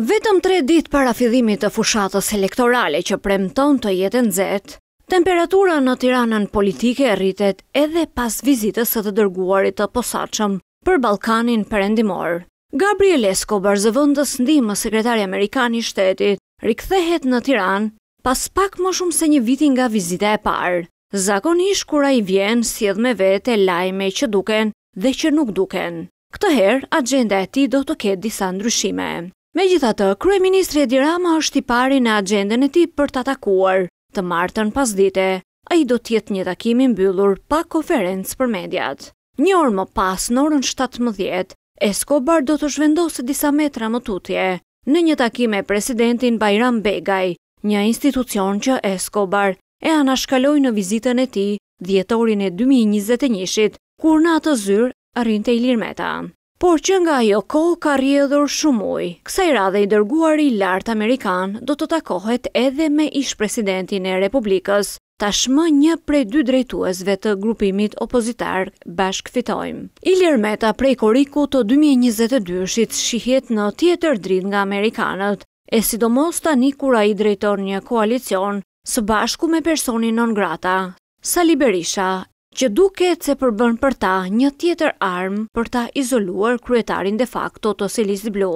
Vetëm tre ditë para fidhimit të fushatës elektorale që premton të jetën zetë, temperatura në tiranën politike rritet edhe pas vizitës së të dërguarit të posaqëm për Balkanin përendimor. Gabriel Esko, zëvëndës ndimë sekretari Amerikani shtetit rikthehet në tiranë pas pak më shumë se një vitin nga vizita e parë, zakonish kura i vjen sjedh me vete lajme që duken dhe që nuk duken. Këtë herë, agenda e ti do të ketë disa ndryshime. Me gjitha të, Kryeministri Edi Rama është i pari në agendën e ti për të atakuar, të martën pas dite, a i do tjetë një takimin bëllur pa konferencë për mediat. Një orë më pas në orën 17, Escobar do të shvendose disa metra më tutje, në një takime presidentin Bajram Begaj, një institucion që Escobar e anashkaloj në vizitën e ti djetorin e 2021 kur në atë zyrë rinte i lirmeta por që nga jo ko ka rjedhur shumuj. Kësa i radhe i dërguar i lartë Amerikan do të takohet edhe me ish presidentin e Republikës, tashmë një prej dy drejtuesve të grupimit opozitar bashk fitojmë. Ilir Meta prej koriku të 2022-shit shihet në tjetër drit nga Amerikanët, e sidomos tani kura i drejton një koalicion së bashku me personin non grata, Sali Berisha, që duket se përbën për ta një tjetër armë për ta izoluar kryetarin de facto të Selis Blu.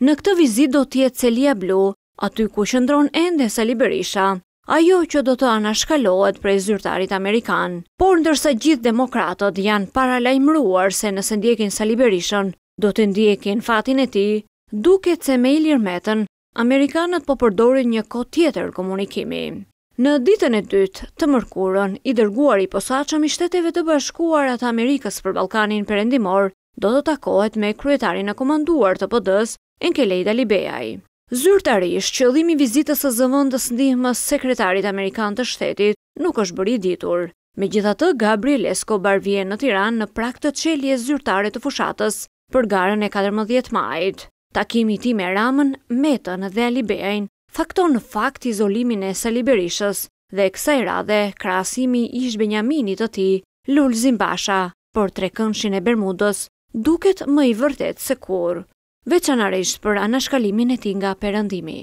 Në këtë vizit do tjetë Selia Blu, aty ku shëndron ende Sali Berisha, ajo që do të anashkalohet prej zyrtarit Amerikan. Por ndërsa gjithë demokratët janë paralajmruar se nëse ndjekin Sali Berishën, do të ndjekin fatin e ti, duket se me ilirmetën Amerikanët po përdorin një kod tjetër komunikimi. Në ditën e dytë të mërkurën, i dërguar i posaqëm i shteteve të bashkuar atë Amerikës për Balkanin përendimor, do të takohet me kryetarin e komanduar të pëdës, Enkelejda Libejaj. Zyrtarish, qëllimi vizitës së zëvëndës ndihmës sekretarit Amerikan të shtetit nuk është bëri ditur. Me gjitha të, Gabriel Escobar vjen në Tiran në prak të qelje zyrtare të fushatës për garën e 14 majtë. Takimi ti me ramën, metën dhe alibejajnë fakton në fakt izolimin e Sali Berishës dhe kësa i radhe krasimi ish Benjaminit të ti, Lull Zimbasha, për tre këmshin e Bermudës, duket më i vërtet se kur, veçanarejsh për anashkalimin e ti nga perëndimi.